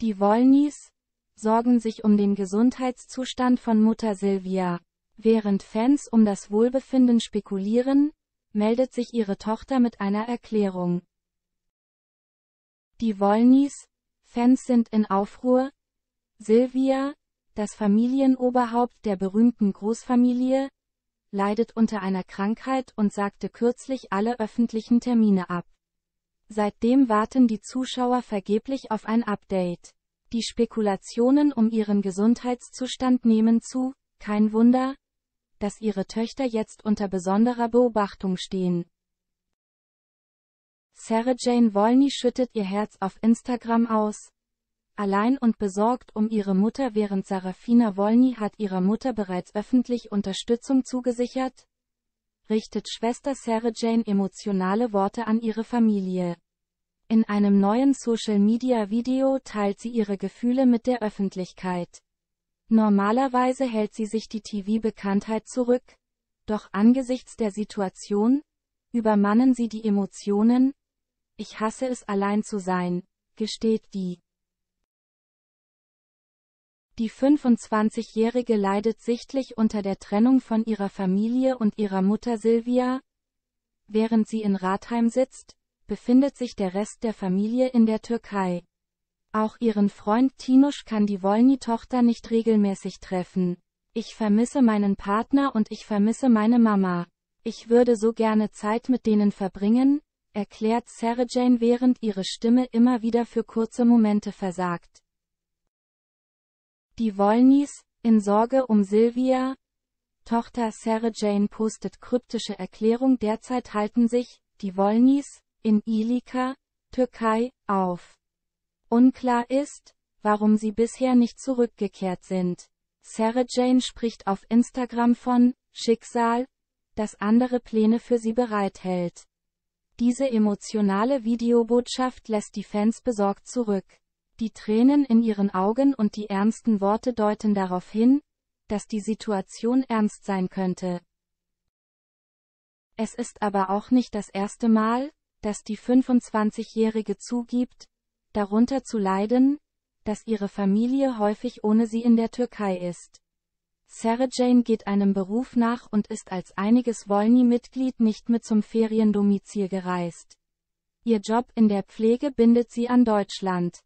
Die Wollnies sorgen sich um den Gesundheitszustand von Mutter Silvia. Während Fans um das Wohlbefinden spekulieren, meldet sich ihre Tochter mit einer Erklärung. Die Wollnies Fans sind in Aufruhr. Silvia, das Familienoberhaupt der berühmten Großfamilie, leidet unter einer Krankheit und sagte kürzlich alle öffentlichen Termine ab. Seitdem warten die Zuschauer vergeblich auf ein Update. Die Spekulationen um ihren Gesundheitszustand nehmen zu, kein Wunder, dass ihre Töchter jetzt unter besonderer Beobachtung stehen. Sarah Jane Wolny schüttet ihr Herz auf Instagram aus. Allein und besorgt um ihre Mutter während Sarafina Wolny hat ihrer Mutter bereits öffentlich Unterstützung zugesichert, richtet Schwester Sarah Jane emotionale Worte an ihre Familie. In einem neuen Social-Media-Video teilt sie ihre Gefühle mit der Öffentlichkeit. Normalerweise hält sie sich die TV-Bekanntheit zurück, doch angesichts der Situation, übermannen sie die Emotionen, ich hasse es allein zu sein, gesteht die die 25-Jährige leidet sichtlich unter der Trennung von ihrer Familie und ihrer Mutter Silvia. Während sie in Ratheim sitzt, befindet sich der Rest der Familie in der Türkei. Auch ihren Freund Tinusch kann die Wolny-Tochter nicht regelmäßig treffen. Ich vermisse meinen Partner und ich vermisse meine Mama. Ich würde so gerne Zeit mit denen verbringen, erklärt Sarah Jane, während ihre Stimme immer wieder für kurze Momente versagt. Die Wollnies, in Sorge um Sylvia, Tochter Sarah Jane postet kryptische Erklärung Derzeit halten sich, die Wollnies, in Ilika, Türkei, auf. Unklar ist, warum sie bisher nicht zurückgekehrt sind. Sarah Jane spricht auf Instagram von Schicksal, das andere Pläne für sie bereithält. Diese emotionale Videobotschaft lässt die Fans besorgt zurück. Die Tränen in ihren Augen und die ernsten Worte deuten darauf hin, dass die Situation ernst sein könnte. Es ist aber auch nicht das erste Mal, dass die 25-Jährige zugibt, darunter zu leiden, dass ihre Familie häufig ohne sie in der Türkei ist. Sarah Jane geht einem Beruf nach und ist als einiges Wolny-Mitglied nicht mit zum Feriendomizil gereist. Ihr Job in der Pflege bindet sie an Deutschland.